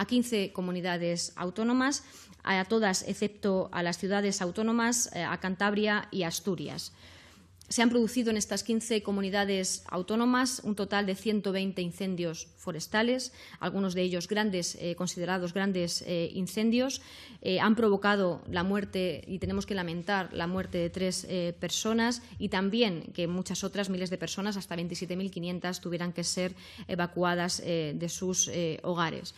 a 15 comunidades autónomas, a todas excepto a las ciudades autónomas, eh, a Cantabria y Asturias. Se han producido en estas 15 comunidades autónomas un total de 120 incendios forestales, algunos de ellos grandes, eh, considerados grandes eh, incendios. han provocado la muerte, y tenemos que lamentar, la muerte de tres personas y también que muchas otras miles de personas, hasta 27.500, tuvieran que ser evacuadas de sus hogares.